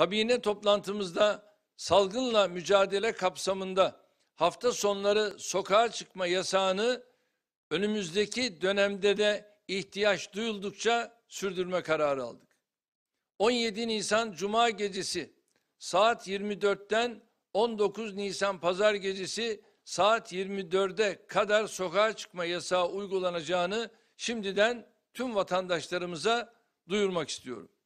Tabii toplantımızda salgınla mücadele kapsamında hafta sonları sokağa çıkma yasağını önümüzdeki dönemde de ihtiyaç duyuldukça sürdürme kararı aldık. 17 Nisan Cuma gecesi saat 24'ten 19 Nisan Pazar gecesi saat 24'e kadar sokağa çıkma yasağı uygulanacağını şimdiden tüm vatandaşlarımıza duyurmak istiyorum.